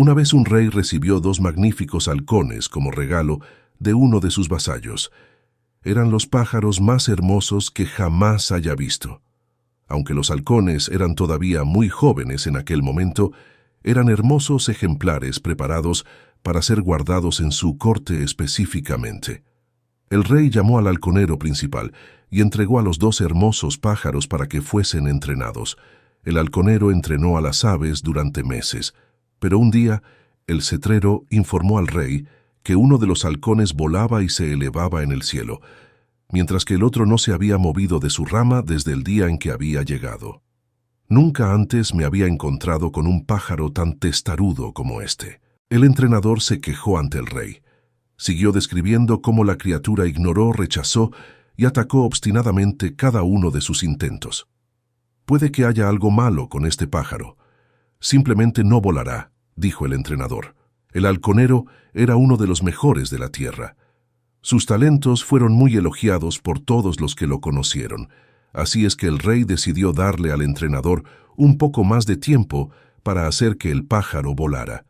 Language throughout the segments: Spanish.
Una vez un rey recibió dos magníficos halcones como regalo de uno de sus vasallos. Eran los pájaros más hermosos que jamás haya visto. Aunque los halcones eran todavía muy jóvenes en aquel momento, eran hermosos ejemplares preparados para ser guardados en su corte específicamente. El rey llamó al halconero principal y entregó a los dos hermosos pájaros para que fuesen entrenados. El halconero entrenó a las aves durante meses. Pero un día, el cetrero informó al rey que uno de los halcones volaba y se elevaba en el cielo, mientras que el otro no se había movido de su rama desde el día en que había llegado. Nunca antes me había encontrado con un pájaro tan testarudo como este. El entrenador se quejó ante el rey. Siguió describiendo cómo la criatura ignoró, rechazó y atacó obstinadamente cada uno de sus intentos. Puede que haya algo malo con este pájaro, Simplemente no volará, dijo el entrenador. El halconero era uno de los mejores de la tierra. Sus talentos fueron muy elogiados por todos los que lo conocieron, así es que el rey decidió darle al entrenador un poco más de tiempo para hacer que el pájaro volara.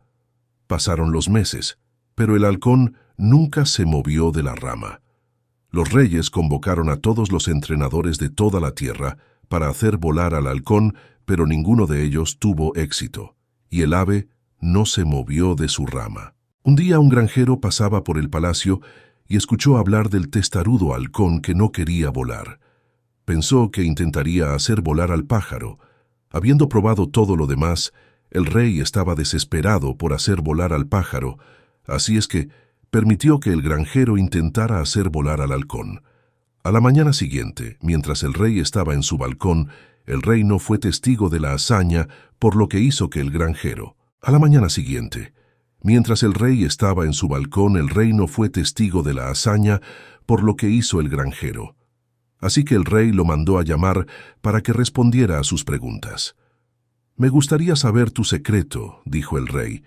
Pasaron los meses, pero el halcón nunca se movió de la rama. Los reyes convocaron a todos los entrenadores de toda la tierra para hacer volar al halcón pero ninguno de ellos tuvo éxito, y el ave no se movió de su rama. Un día un granjero pasaba por el palacio y escuchó hablar del testarudo halcón que no quería volar. Pensó que intentaría hacer volar al pájaro. Habiendo probado todo lo demás, el rey estaba desesperado por hacer volar al pájaro, así es que permitió que el granjero intentara hacer volar al halcón. A la mañana siguiente, mientras el rey estaba en su balcón el reino fue testigo de la hazaña, por lo que hizo que el granjero. A la mañana siguiente, mientras el rey estaba en su balcón, el reino fue testigo de la hazaña, por lo que hizo el granjero. Así que el rey lo mandó a llamar para que respondiera a sus preguntas. Me gustaría saber tu secreto, dijo el rey.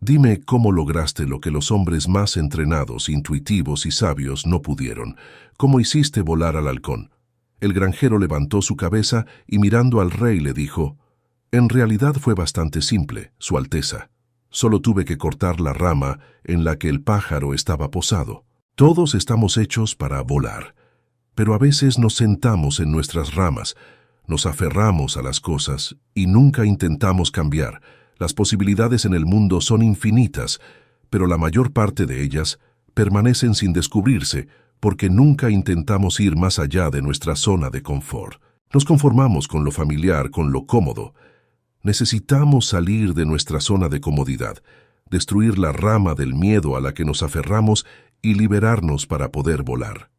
Dime cómo lograste lo que los hombres más entrenados, intuitivos y sabios no pudieron. ¿Cómo hiciste volar al halcón? El granjero levantó su cabeza y mirando al rey le dijo, En realidad fue bastante simple, Su Alteza. Solo tuve que cortar la rama en la que el pájaro estaba posado. Todos estamos hechos para volar, pero a veces nos sentamos en nuestras ramas, nos aferramos a las cosas y nunca intentamos cambiar. Las posibilidades en el mundo son infinitas, pero la mayor parte de ellas permanecen sin descubrirse, porque nunca intentamos ir más allá de nuestra zona de confort. Nos conformamos con lo familiar, con lo cómodo. Necesitamos salir de nuestra zona de comodidad, destruir la rama del miedo a la que nos aferramos y liberarnos para poder volar.